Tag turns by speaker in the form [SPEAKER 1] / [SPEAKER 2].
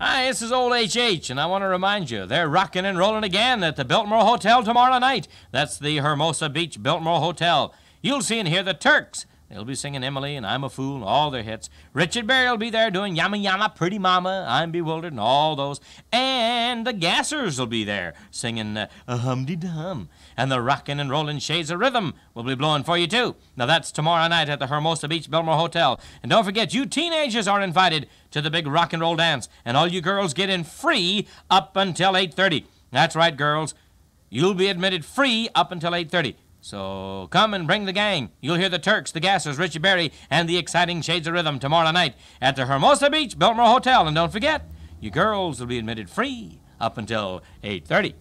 [SPEAKER 1] Hi, this is old HH, and I want to remind you they're rocking and rolling again at the Biltmore Hotel tomorrow night. That's the Hermosa Beach Biltmore Hotel. You'll see and hear the Turks. They'll be singing Emily and I'm a Fool and all their hits. Richard Berry will be there doing Yama Yama, Pretty Mama, I'm Bewildered and all those. And the Gassers will be there singing uh, a humdy dum. And the rockin' and rollin' shades of rhythm will be blowing for you too. Now that's tomorrow night at the Hermosa Beach Belmore Hotel. And don't forget, you teenagers are invited to the big rock and roll dance. And all you girls get in free up until 8.30. That's right, girls. You'll be admitted free up until 8.30. So come and bring the gang. You'll hear the Turks, the Gassers, Richie Berry, and the exciting Shades of Rhythm tomorrow night at the Hermosa Beach Biltmore Hotel. And don't forget, you girls will be admitted free up until 8.30.